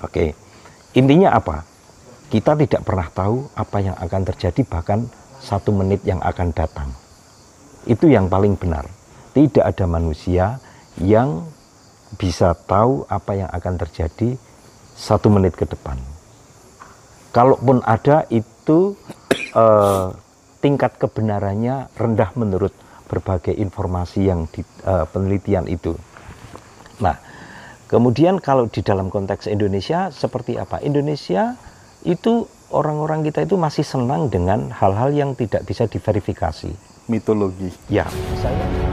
Oke, intinya apa? Kita tidak pernah tahu apa yang akan terjadi bahkan satu menit yang akan datang. Itu yang paling benar. Tidak ada manusia yang bisa tahu apa yang akan terjadi satu menit ke depan. Kalaupun ada itu eh, tingkat kebenarannya rendah menurut berbagai informasi yang di eh, penelitian itu. Kemudian kalau di dalam konteks Indonesia seperti apa? Indonesia itu orang-orang kita itu masih senang dengan hal-hal yang tidak bisa diverifikasi. Mitologi. Ya. Saya...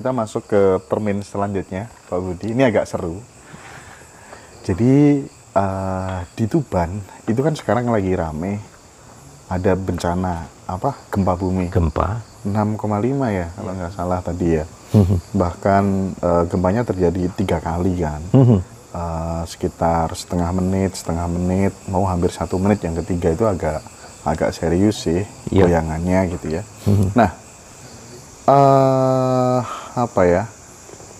kita masuk ke permen selanjutnya, Pak Budi. Ini agak seru. Jadi uh, di Tuban itu kan sekarang lagi rame ada bencana apa gempa bumi. Gempa 6,5 ya kalau nggak salah tadi ya. Mhm. Bahkan uh, gempanya terjadi tiga kali kan. uh, sekitar setengah menit, setengah menit, mau hampir satu menit yang ketiga itu agak agak serius sih yep. Iya. goyangannya gitu ya. Mhm. nah uh, apa ya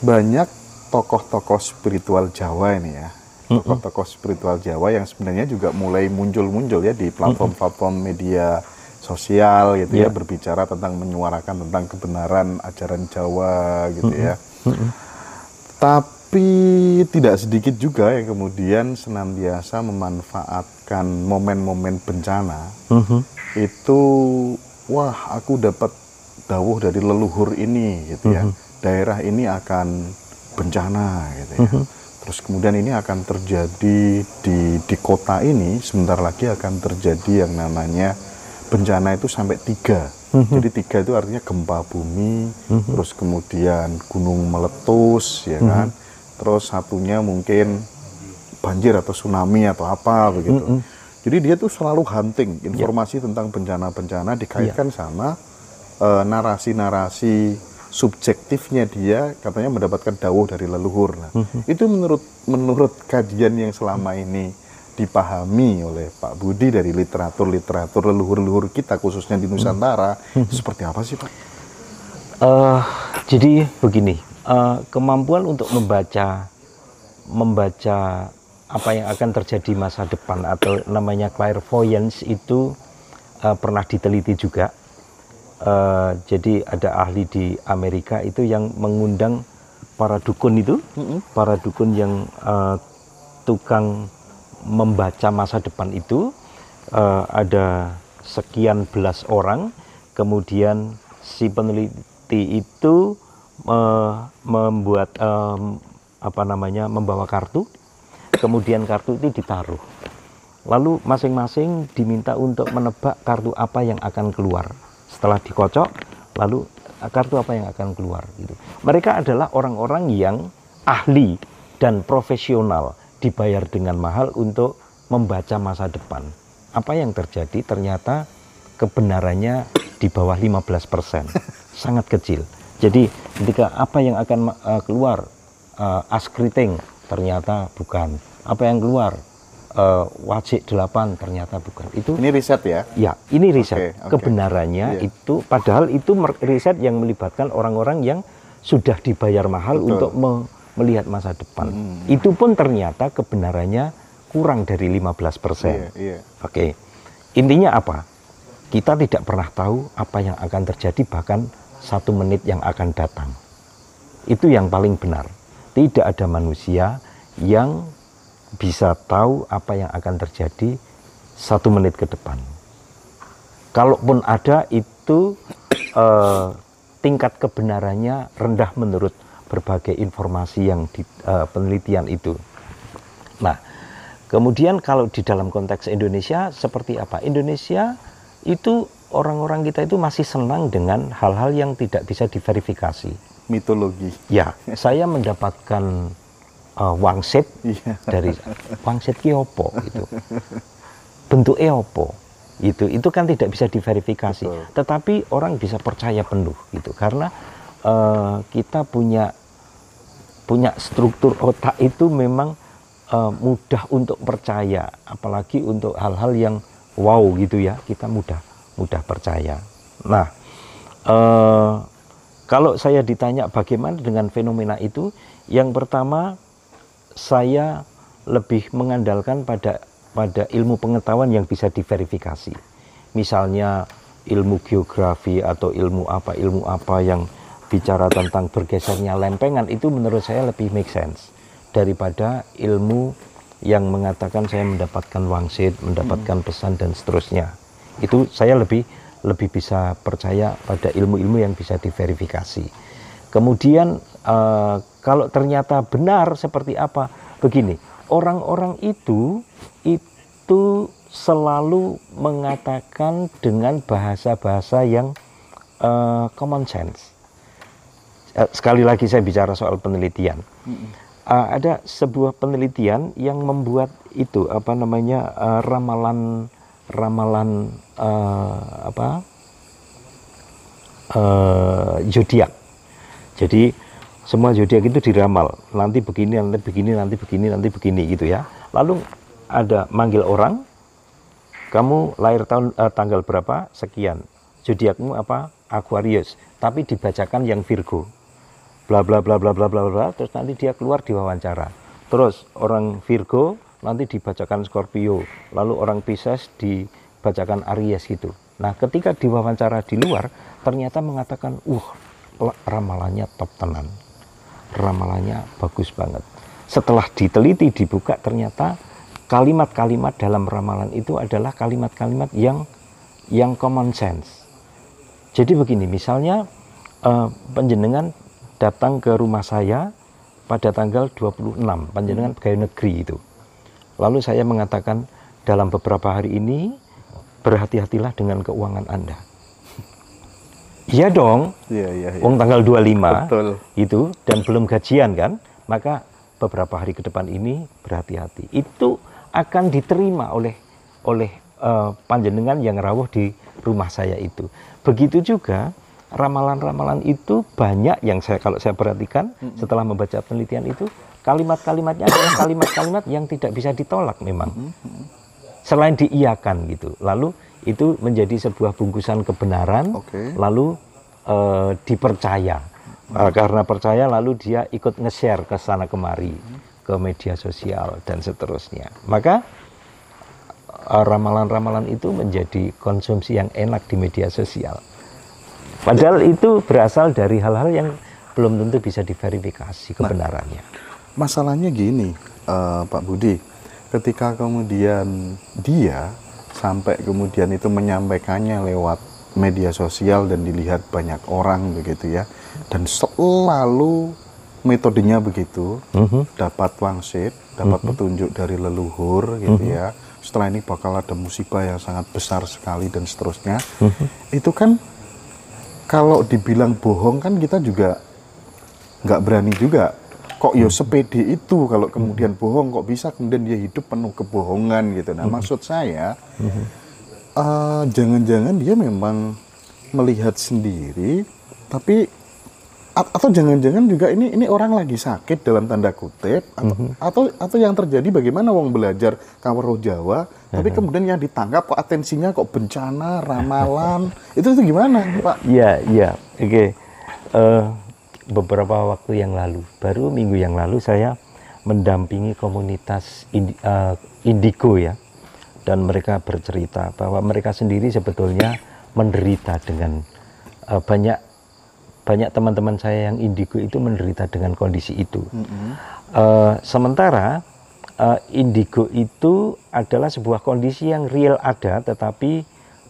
banyak tokoh-tokoh spiritual Jawa ini ya tokoh-tokoh spiritual Jawa yang sebenarnya juga mulai muncul-muncul ya di platform-platform media sosial gitu yeah. ya iya. berbicara tentang menyuarakan tentang kebenaran ajaran Jawa gitu ya tapi tidak sedikit juga yang kemudian senantiasa memanfaatkan momen-momen bencana mm-hmm. itu wah aku dapat dawuh dari leluhur ini gitu ya. Mm -hmm. Daerah ini akan bencana gitu ya. Mm -hmm. Terus kemudian ini akan terjadi di di kota ini sebentar lagi akan terjadi yang namanya bencana itu sampai tiga. Mm -hmm. Jadi tiga itu artinya gempa bumi, mm -hmm. terus kemudian gunung meletus, ya mhm. kan. Mm -hmm. Terus satunya mungkin banjir atau tsunami atau apa begitu. Mm -hmm. Jadi dia tuh selalu hunting iya. informasi yeah. tentang bencana-bencana dikaitkan yeah. sama Eh, narasi-narasi uh, subjektifnya dia katanya mendapatkan dawuh dari leluhur. Nah, hmm. itu menurut menurut kajian yang selama ini dipahami oleh Pak Budi dari literatur-literatur leluhur-leluhur kita khususnya di Nusantara hmm. seperti apa sih Pak? Uh, jadi begini uh, kemampuan untuk membaca membaca apa yang akan terjadi masa depan atau namanya clairvoyance itu uh, pernah diteliti juga uh, jadi ada ahli di Amerika itu yang mengundang para dukun itu, mm-hmm. para dukun yang uh, tukang membaca masa depan itu uh, ada sekian belas orang, kemudian si peneliti itu uh, membuat um, apa namanya membawa kartu, kemudian kartu itu ditaruh. Lalu masing-masing diminta untuk menebak kartu apa yang akan keluar setelah dikocok lalu kartu apa yang akan keluar gitu. Mereka adalah orang-orang yang ahli dan profesional dibayar dengan mahal untuk membaca masa depan. Apa yang terjadi ternyata kebenarannya di bawah 15%. Sangat kecil. Jadi ketika apa yang akan uh, keluar uh, eh, askriting ternyata bukan. Apa yang keluar uh, wajib 8 ternyata bukan. Itu Ini riset ya? Ya, ini riset. Okay, okay. Kebenarannya yeah. itu padahal itu riset yang melibatkan orang-orang yang sudah dibayar mahal Betul. untuk me melihat masa depan. Hmm. Itu pun ternyata kebenarannya kurang dari 15 persen. Yeah, iya. Oke, okay. intinya apa? Kita tidak pernah tahu apa yang akan terjadi bahkan satu menit yang akan datang. Itu yang paling benar. Tidak ada manusia yang bisa tahu apa yang akan terjadi satu menit ke depan. Kalaupun ada itu eh, tingkat kebenarannya rendah menurut berbagai informasi yang di eh, penelitian itu. Nah, kemudian kalau di dalam konteks Indonesia seperti apa? Indonesia itu orang-orang kita itu masih senang dengan hal-hal yang tidak bisa diverifikasi. Mitologi. Ya, saya mendapatkan uh, eh, wangsit yeah. dari wangsit ki itu bentuk eopo itu itu kan tidak bisa diverifikasi Betul. tetapi orang bisa percaya penuh gitu karena uh, kita punya punya struktur otak itu memang uh, mudah untuk percaya apalagi untuk hal-hal yang wow gitu ya kita mudah mudah percaya nah uh, kalau saya ditanya bagaimana dengan fenomena itu yang pertama saya lebih mengandalkan pada pada ilmu pengetahuan yang bisa diverifikasi. Misalnya ilmu geografi atau ilmu apa ilmu apa yang bicara tentang bergesernya lempengan itu menurut saya lebih make sense daripada ilmu yang mengatakan saya mendapatkan wangsit, mendapatkan hmm. pesan dan seterusnya. Itu saya lebih lebih bisa percaya pada ilmu-ilmu yang bisa diverifikasi. Kemudian Eh, kalau ternyata benar seperti apa begini orang-orang itu itu selalu mengatakan dengan bahasa-bahasa yang uh, common sense uh, sekali lagi saya bicara soal penelitian uh, ada sebuah penelitian yang membuat itu apa namanya uh, ramalan ramalan uh, apa uh, zodiak jadi semua zodiak itu diramal nanti begini nanti begini nanti begini nanti begini gitu ya lalu ada manggil orang kamu lahir tahun eh, tanggal berapa sekian zodiakmu apa Aquarius tapi dibacakan yang Virgo bla bla bla bla bla bla bla terus nanti dia keluar di wawancara. terus orang Virgo nanti dibacakan Scorpio lalu orang Pisces dibacakan Aries gitu nah ketika diwawancara di luar ternyata mengatakan uh ramalannya top tenan ramalannya bagus banget. Setelah diteliti dibuka ternyata kalimat-kalimat dalam ramalan itu adalah kalimat-kalimat yang yang common sense. Jadi begini, misalnya uh, penjenengan datang ke rumah saya pada tanggal 26, penjenengan pegawai negeri itu. Lalu saya mengatakan dalam beberapa hari ini berhati-hatilah dengan keuangan Anda Iya dong. Iya, iya, iya. Uang tanggal 25. Betul. Itu dan belum gajian kan? Maka beberapa hari ke depan ini berhati-hati. Itu akan diterima oleh oleh uh, panjenengan yang rawuh di rumah saya itu. Begitu juga ramalan-ramalan itu banyak yang saya kalau saya perhatikan mm -hmm. setelah membaca penelitian itu kalimat-kalimatnya adalah kalimat-kalimat yang tidak bisa ditolak memang. Mm -hmm. Selain diiakan gitu. Lalu itu menjadi sebuah bungkusan kebenaran okay. lalu e, dipercaya hmm. karena percaya lalu dia ikut nge-share ke sana kemari hmm. ke media sosial dan seterusnya maka eh, ramalan-ramalan itu menjadi konsumsi yang enak di media sosial padahal itu berasal dari hal-hal yang belum tentu bisa diverifikasi kebenarannya masalahnya gini uh, Pak Budi ketika kemudian dia sampai kemudian itu menyampaikannya lewat media sosial dan dilihat banyak orang begitu ya dan selalu metodenya begitu uh-huh. dapat wangsit dapat uh-huh. petunjuk dari leluhur gitu uh-huh. ya setelah ini bakal ada musibah yang sangat besar sekali dan seterusnya uh-huh. itu kan kalau dibilang bohong kan kita juga nggak berani juga kok yo ya sepede itu kalau kemudian bohong kok bisa kemudian dia hidup penuh kebohongan gitu nah mhm. maksud saya jangan mhm. eh, jangan-jangan dia memang melihat sendiri tapi atau jangan-jangan juga ini ini orang lagi sakit dalam tanda kutip atau mm -hmm. atau, atau yang terjadi bagaimana wong belajar kawaro Jawa tapi mm -hmm. kemudian yang ditangkap kok atensinya kok bencana ramalan itu itu gimana Pak? Iya iya oke okay. uh, eh, beberapa waktu yang lalu baru minggu yang lalu saya mendampingi komunitas eh, indigo ya dan mereka bercerita bahwa mereka sendiri sebetulnya menderita dengan uh, banyak banyak teman-teman saya yang indigo itu menderita dengan kondisi itu. Mm -hmm. uh, sementara uh, indigo itu adalah sebuah kondisi yang real ada, tetapi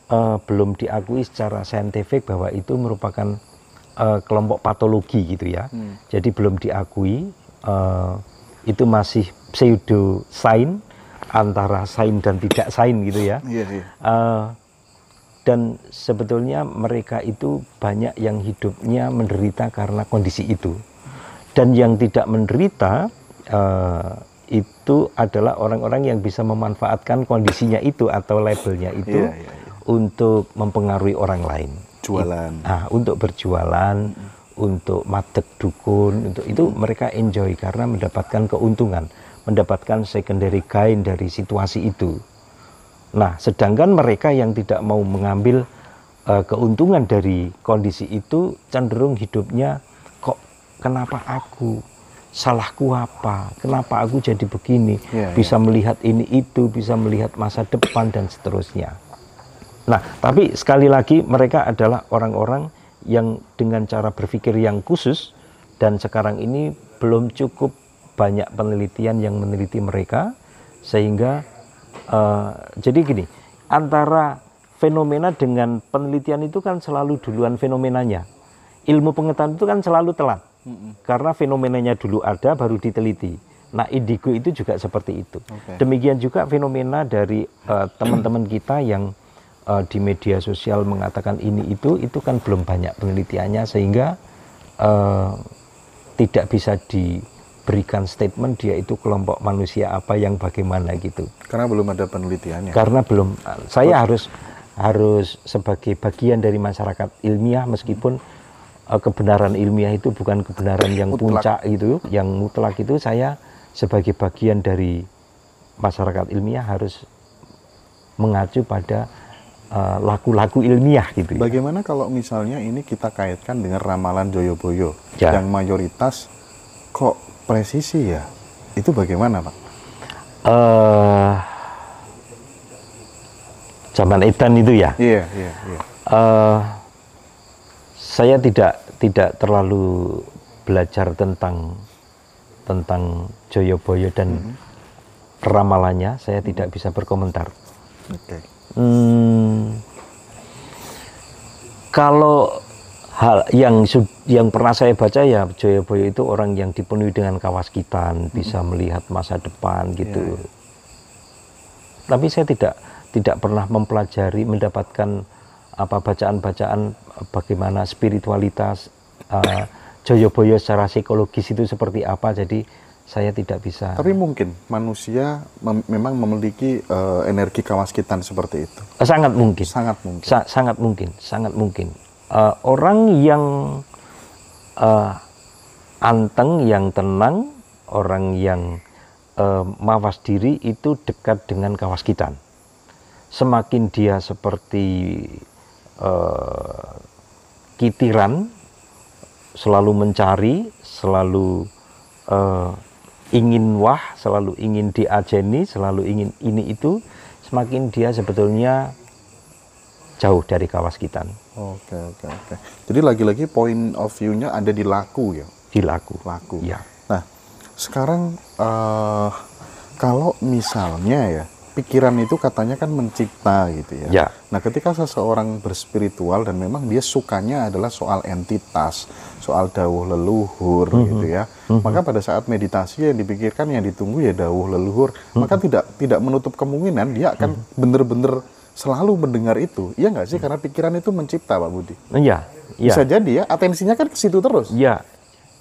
uh, belum diakui secara saintifik bahwa itu merupakan uh, kelompok patologi gitu ya. Hmm. Jadi belum diakui uh, itu masih pseudo sign antara sign dan tidak sign gitu ya. Yeah, yeah. Uh, dan sebetulnya mereka itu banyak yang hidupnya menderita karena kondisi itu. Dan yang tidak menderita uh, itu adalah orang-orang yang bisa memanfaatkan kondisinya itu atau labelnya itu yeah, yeah, yeah. untuk mempengaruhi orang lain berjualan. Nah, untuk berjualan, hmm. untuk matek dukun, untuk itu mereka enjoy karena mendapatkan keuntungan, mendapatkan secondary gain dari situasi itu. Nah, sedangkan mereka yang tidak mau mengambil uh, keuntungan dari kondisi itu cenderung hidupnya kok kenapa aku salahku apa kenapa aku jadi begini yeah, bisa yeah. melihat ini itu bisa melihat masa depan dan seterusnya Nah, tapi sekali lagi mereka adalah orang-orang yang dengan cara berpikir yang khusus dan sekarang ini belum cukup banyak penelitian yang meneliti mereka sehingga uh, jadi gini antara fenomena dengan penelitian itu kan selalu duluan fenomenanya ilmu pengetahuan itu kan selalu telat mm-hmm. karena fenomenanya dulu ada baru diteliti nah indigo itu juga seperti itu okay. demikian juga fenomena dari teman eh, teman-teman kita yang uh, di media sosial mengatakan ini itu itu kan belum banyak penelitiannya sehingga uh, tidak bisa diberikan statement dia itu kelompok manusia apa yang bagaimana gitu. Karena belum ada penelitiannya. Karena belum saya harus harus sebagai bagian dari masyarakat ilmiah meskipun uh, kebenaran ilmiah itu bukan kebenaran yang mutlak. puncak itu, yang mutlak itu saya sebagai bagian dari masyarakat ilmiah harus mengacu pada Eh, laku-laku uh, ilmiah gitu. Ya. Bagaimana kalau misalnya ini kita kaitkan dengan ramalan Joyoboyo ya. yang mayoritas kok presisi ya? Itu bagaimana pak? Uh, zaman Edan itu ya. Iya yeah, iya. Yeah, iya. uh, saya tidak tidak terlalu belajar tentang tentang Joyoboyo dan mm -hmm. ramalannya. Saya tidak bisa berkomentar. Oke. Okay. Hmm, kalau hal yang yang pernah saya baca ya Joyoboyo itu orang yang dipenuhi dengan kawaskitan, hmm. bisa melihat masa depan gitu. yeah. Ya. Tapi saya tidak tidak pernah mempelajari mendapatkan apa bacaan-bacaan bagaimana spiritualitas uh, Joyoboyo secara psikologis itu seperti apa. Jadi saya tidak bisa. Tapi mungkin manusia mem memang memiliki uh, energi kawaskitan seperti itu. Eh, sangat mungkin. Sangat mungkin. Sa sangat mungkin. Sangat mungkin. Uh, orang yang uh, anteng, yang tenang, orang yang uh, mawas diri itu dekat dengan kawaskitan. Semakin dia seperti uh, kitiran, selalu mencari, selalu uh, ingin wah, selalu ingin diajeni, selalu ingin ini itu, semakin dia sebetulnya jauh dari kawas kita. Oke, oke, oke. Jadi lagi-lagi point of view-nya ada di laku ya? Di laku. Laku. Ya. Nah, sekarang uh, kalau misalnya ya, pikiran itu katanya kan mencipta gitu ya. ya. Nah, ketika seseorang berspiritual dan memang dia sukanya adalah soal entitas, soal dawuh leluhur mm -hmm. gitu ya. Mm -hmm. Maka pada saat meditasi yang dipikirkan yang ditunggu ya dawuh leluhur, mm -hmm. maka tidak tidak menutup kemungkinan dia akan hmm. benar-benar selalu mendengar itu. Iya nggak sih? Mm -hmm. Karena pikiran itu mencipta, Pak Budi. Iya. Ya. Bisa jadi ya, atensinya kan ke situ terus. Iya.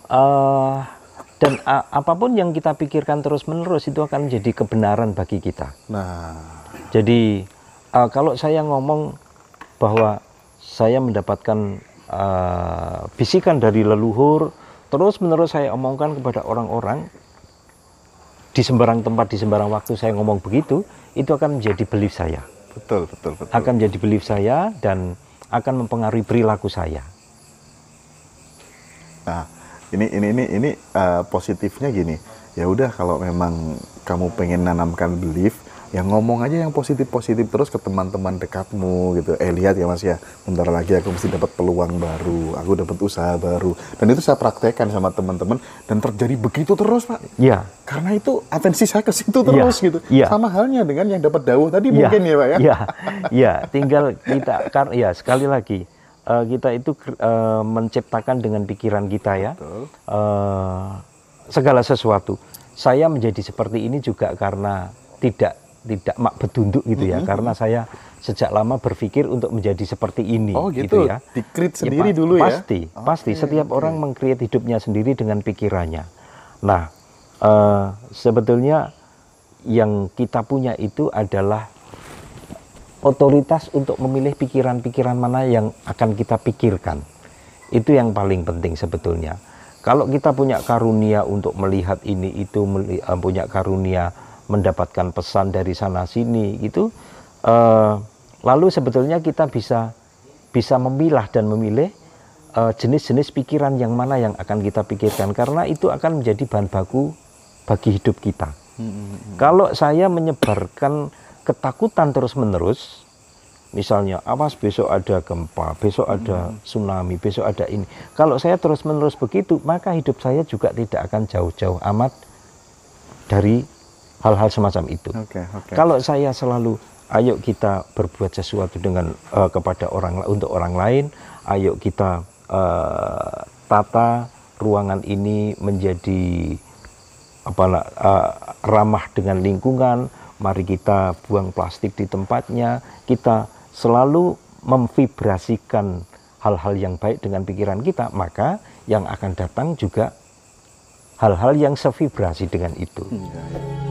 Uh, dan apapun yang kita pikirkan terus-menerus itu akan menjadi kebenaran bagi kita. Nah, jadi uh, kalau saya ngomong bahwa saya mendapatkan uh, bisikan dari leluhur, terus-menerus saya omongkan kepada orang-orang di sembarang tempat di sembarang waktu saya ngomong begitu, itu akan menjadi belief saya. Betul, betul, betul. Akan menjadi belief saya dan akan mempengaruhi perilaku saya. Nah, ini ini ini ini uh, positifnya gini ya udah kalau memang kamu pengen nanamkan belief ya ngomong aja yang positif positif terus ke teman-teman dekatmu gitu eh lihat ya mas ya bentar lagi aku mesti dapat peluang baru aku dapat usaha baru dan itu saya praktekkan sama teman-teman dan terjadi begitu terus pak iya karena itu atensi saya ke situ iya. terus ya. gitu ya. sama halnya dengan yang dapat dawuh tadi ya. mungkin ya pak ya iya ya. tinggal kita kan ya sekali lagi uh, kita itu uh, menciptakan dengan pikiran kita ya Uh, segala sesuatu. Saya menjadi seperti ini juga karena tidak tidak mak betunduk gitu ya, mm -hmm. karena saya sejak lama berpikir untuk menjadi seperti ini. Oh gitu, gitu ya. Dikrit ya, sendiri ya, dulu ya. Pasti, okay, pasti. Setiap okay. orang mengkreat hidupnya sendiri dengan pikirannya. Nah, uh, sebetulnya yang kita punya itu adalah otoritas untuk memilih pikiran-pikiran mana yang akan kita pikirkan. Itu yang paling penting sebetulnya. Kalau kita punya karunia untuk melihat ini itu, eh, punya karunia mendapatkan pesan dari sana sini itu, Uh, eh, lalu sebetulnya kita bisa bisa memilah dan memilih eh, jenis-jenis uh, pikiran yang mana yang akan kita pikirkan karena itu akan menjadi bahan baku bagi hidup kita. Hmm, hmm, hmm. Kalau saya menyebarkan ketakutan terus-menerus, misalnya awas besok ada gempa, besok ada hmm. tsunami, besok ada ini. Kalau saya terus-menerus begitu, maka hidup saya juga tidak akan jauh-jauh amat dari hal-hal semacam itu. Okay, okay. Kalau saya selalu ayo kita berbuat sesuatu dengan uh, kepada orang untuk orang lain, ayo kita uh, tata ruangan ini menjadi apa uh, ramah dengan lingkungan, mari kita buang plastik di tempatnya, kita selalu memvibrasikan hal-hal yang baik dengan pikiran kita, maka yang akan datang juga hal-hal yang sevibrasi dengan itu. Hmm.